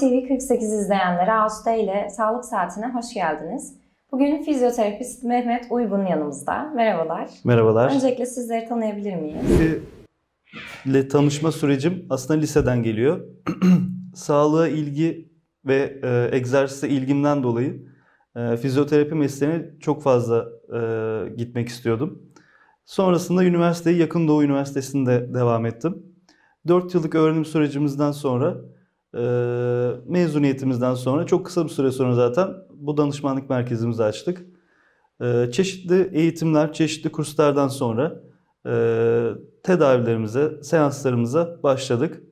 TV 48 izleyenlere Ağusta ile Sağlık Saati'ne hoş geldiniz. Bugün fizyoterapist Mehmet Uygun yanımızda. Merhabalar. Merhabalar. Öncelikle sizleri tanıyabilir miyim? ile tanışma sürecim aslında liseden geliyor. Sağlığa ilgi ve e, egzersize ilgimden dolayı e, fizyoterapi mesleğine çok fazla e, gitmek istiyordum. Sonrasında üniversiteyi Yakın Doğu Üniversitesi'nde devam ettim. 4 yıllık öğrenim sürecimizden sonra mezuniyetimizden sonra çok kısa bir süre sonra zaten bu danışmanlık merkezimizi açtık. çeşitli eğitimler, çeşitli kurslardan sonra tedavilerimize, seanslarımıza başladık.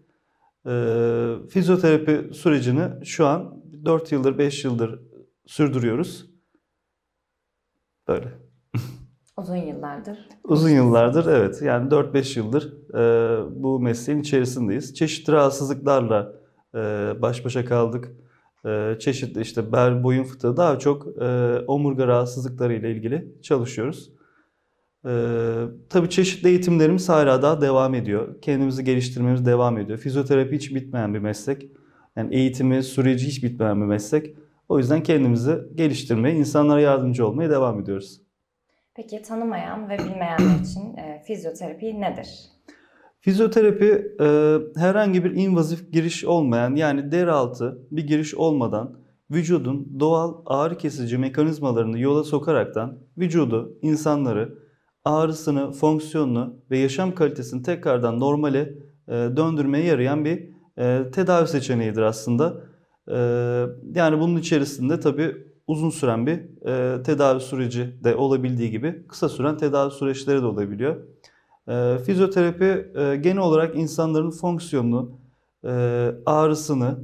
E, fizyoterapi sürecini şu an 4 yıldır, 5 yıldır sürdürüyoruz. Böyle. Uzun yıllardır. Uzun yıllardır evet. Yani 4-5 yıldır bu mesleğin içerisindeyiz. Çeşitli rahatsızlıklarla ee, baş başa kaldık. Ee, çeşitli işte bel boyun fıtığı daha çok e, omurga rahatsızlıkları ile ilgili çalışıyoruz. Ee, tabii çeşitli eğitimlerimiz hala daha devam ediyor. Kendimizi geliştirmemiz devam ediyor. Fizyoterapi hiç bitmeyen bir meslek. Yani eğitimi, süreci hiç bitmeyen bir meslek. O yüzden kendimizi geliştirmeye, insanlara yardımcı olmaya devam ediyoruz. Peki tanımayan ve bilmeyenler için e, fizyoterapi nedir? Fizyoterapi e, herhangi bir invazif giriş olmayan yani deraltı bir giriş olmadan vücudun doğal ağrı kesici mekanizmalarını yola sokaraktan vücudu, insanları, ağrısını, fonksiyonunu ve yaşam kalitesini tekrardan normale e, döndürmeye yarayan bir e, tedavi seçeneğidir aslında. E, yani bunun içerisinde tabi uzun süren bir e, tedavi süreci de olabildiği gibi kısa süren tedavi süreçleri de olabiliyor. Ee, fizyoterapi e, genel olarak insanların fonksiyonunu, e, ağrısını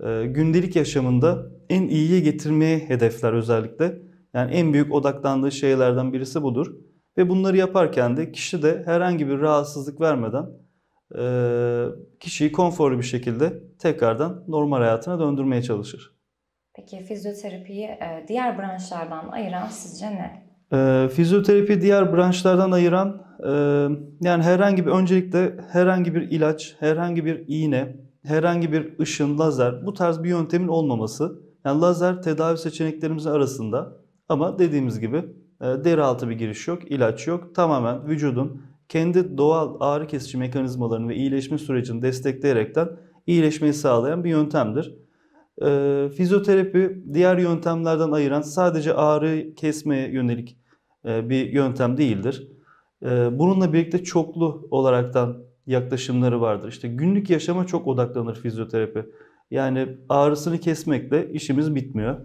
e, gündelik yaşamında en iyiye getirmeye hedefler özellikle. Yani en büyük odaklandığı şeylerden birisi budur. Ve bunları yaparken de kişi de herhangi bir rahatsızlık vermeden kişiyi konforlu bir şekilde tekrardan normal hayatına döndürmeye çalışır. Peki fizyoterapiyi diğer branşlardan ayıran sizce ne? E, fizyoterapi diğer branşlardan ayıran e, yani herhangi bir öncelikle herhangi bir ilaç, herhangi bir iğne, herhangi bir ışın, lazer bu tarz bir yöntemin olmaması. Yani lazer tedavi seçeneklerimiz arasında ama dediğimiz gibi e, deri altı bir giriş yok, ilaç yok. Tamamen vücudun kendi doğal ağrı kesici mekanizmalarını ve iyileşme sürecini destekleyerekten iyileşmeyi sağlayan bir yöntemdir. E, fizyoterapi diğer yöntemlerden ayıran sadece ağrı kesmeye yönelik e, bir yöntem değildir. E, bununla birlikte çoklu olaraktan yaklaşımları vardır. İşte günlük yaşama çok odaklanır fizyoterapi. Yani ağrısını kesmekle işimiz bitmiyor.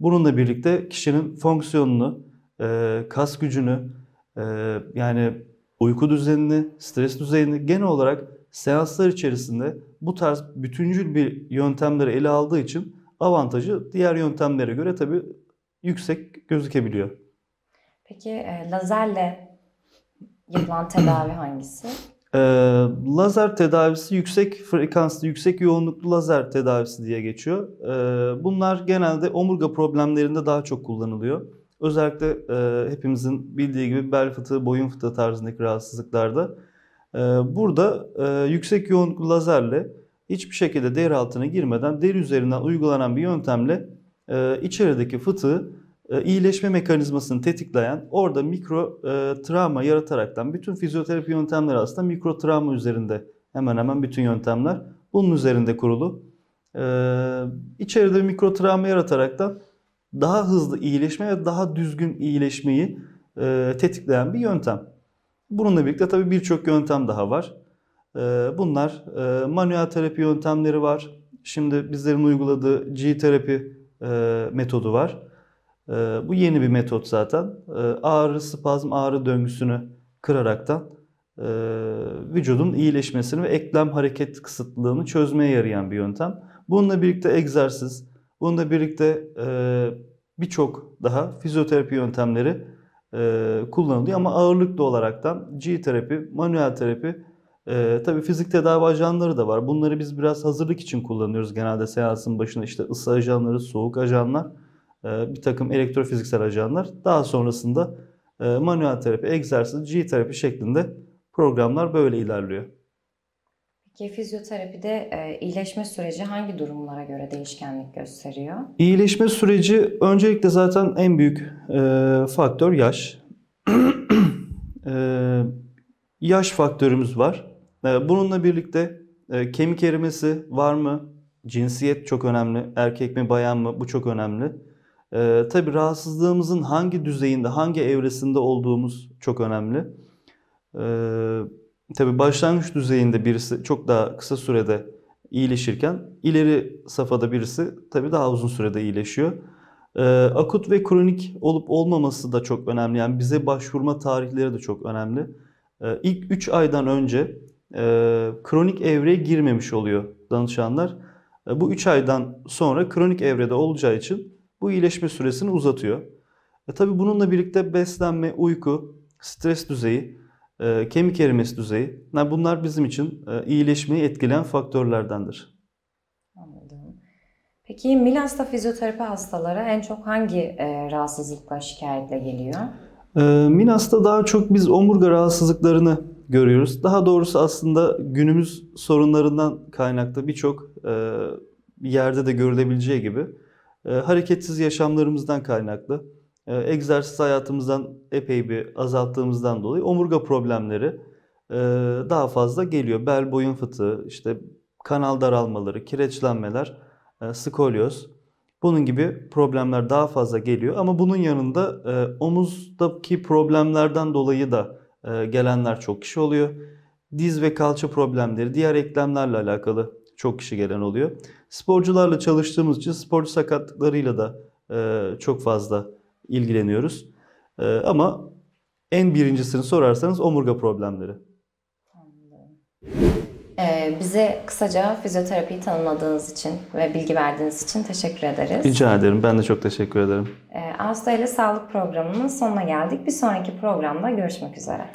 Bununla birlikte kişinin fonksiyonunu, e, kas gücünü, yani uyku düzenini, stres düzeyini genel olarak seanslar içerisinde bu tarz bütüncül bir yöntemleri ele aldığı için avantajı diğer yöntemlere göre tabii yüksek gözükebiliyor. Peki e, lazerle yapılan tedavi hangisi? E, lazer tedavisi yüksek frekanslı, yüksek yoğunluklu lazer tedavisi diye geçiyor. E, bunlar genelde omurga problemlerinde daha çok kullanılıyor. Özellikle e, hepimizin bildiği gibi bel fıtığı, boyun fıtığı tarzındaki rahatsızlıklarda. E, burada e, yüksek yoğunluklu lazerle hiçbir şekilde deri altına girmeden deri üzerinden uygulanan bir yöntemle e, içerideki fıtığı e, iyileşme mekanizmasını tetikleyen orada mikro e, travma yarataraktan bütün fizyoterapi yöntemleri aslında mikro travma üzerinde hemen hemen bütün yöntemler bunun üzerinde kurulu. E, bir mikro travma yarataraktan daha hızlı iyileşme ve daha düzgün iyileşmeyi e, tetikleyen bir yöntem. Bununla birlikte tabii birçok yöntem daha var. E, bunlar e, manuel terapi yöntemleri var. Şimdi bizlerin uyguladığı G terapi e, metodu var. Ee, bu yeni bir metot zaten. Ee, ağrı, spazm, ağrı döngüsünü kıraraktan e, vücudun iyileşmesini ve eklem hareket kısıtlılığını çözmeye yarayan bir yöntem. Bununla birlikte egzersiz, bununla birlikte e, birçok daha fizyoterapi yöntemleri e, kullanılıyor. Ama ağırlıklı olaraktan G terapi, manuel terapi, e, tabii fizik tedavi ajanları da var. Bunları biz biraz hazırlık için kullanıyoruz genelde seansın başına işte ısı ajanları, soğuk ajanlar. Ee, bir takım elektrofiziksel ajanlar daha sonrasında e, manuel terapi, egzersiz, G terapi şeklinde programlar böyle ilerliyor. Peki fizyoterapide e, iyileşme süreci hangi durumlara göre değişkenlik gösteriyor? İyileşme süreci öncelikle zaten en büyük e, faktör yaş. E, yaş faktörümüz var. bununla birlikte kemik erimesi var mı? Cinsiyet çok önemli. Erkek mi bayan mı? Bu çok önemli. E, tabii rahatsızlığımızın hangi düzeyinde, hangi evresinde olduğumuz çok önemli. E, tabii başlangıç düzeyinde birisi çok daha kısa sürede iyileşirken ileri safhada birisi tabii daha uzun sürede iyileşiyor. E, akut ve kronik olup olmaması da çok önemli. Yani bize başvurma tarihleri de çok önemli. E, ilk 3 aydan önce e, kronik evreye girmemiş oluyor danışanlar. E, bu 3 aydan sonra kronik evrede olacağı için bu iyileşme süresini uzatıyor. E tabi bununla birlikte beslenme, uyku, stres düzeyi, e, kemik erimesi düzeyi yani bunlar bizim için e, iyileşmeyi etkileyen faktörlerdendir. Anladım. Peki Milas'ta fizyoterapi hastalara en çok hangi e, rahatsızlıkla şikayetle geliyor? E, Milas'ta daha çok biz omurga rahatsızlıklarını görüyoruz. Daha doğrusu aslında günümüz sorunlarından kaynaklı birçok e, yerde de görülebileceği gibi ee, hareketsiz yaşamlarımızdan kaynaklı e, egzersiz hayatımızdan epey bir azalttığımızdan dolayı omurga problemleri e, daha fazla geliyor. Bel boyun fıtığı, işte kanal daralmaları, kireçlenmeler, e, skolyoz bunun gibi problemler daha fazla geliyor. Ama bunun yanında e, omuzdaki problemlerden dolayı da gelenler çok kişi oluyor. Diz ve kalça problemleri, diğer eklemlerle alakalı çok kişi gelen oluyor. Sporcularla çalıştığımız için sporcu sakatlıklarıyla da e, çok fazla ilgileniyoruz. E, ama en birincisini sorarsanız omurga problemleri. Ee, bize kısaca fizyoterapiyi tanımladığınız için ve bilgi verdiğiniz için teşekkür ederiz. Rica ederim. Ben de çok teşekkür ederim. Ee, Ağustos ile Sağlık programının sonuna geldik. Bir sonraki programda görüşmek üzere.